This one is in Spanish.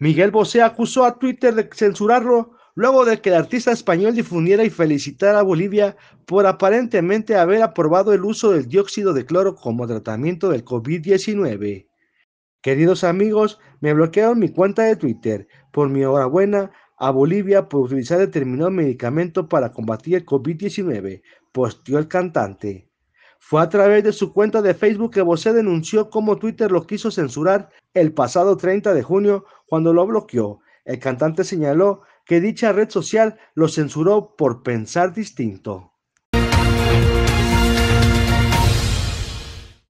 Miguel Bosé acusó a Twitter de censurarlo luego de que el artista español difundiera y felicitara a Bolivia por aparentemente haber aprobado el uso del dióxido de cloro como tratamiento del COVID-19. Queridos amigos, me bloquearon mi cuenta de Twitter. Por mi enhorabuena buena a Bolivia por utilizar determinado medicamento para combatir el COVID-19, posteó el cantante. Fue a través de su cuenta de Facebook que Bosé denunció cómo Twitter lo quiso censurar el pasado 30 de junio cuando lo bloqueó. El cantante señaló que dicha red social lo censuró por pensar distinto.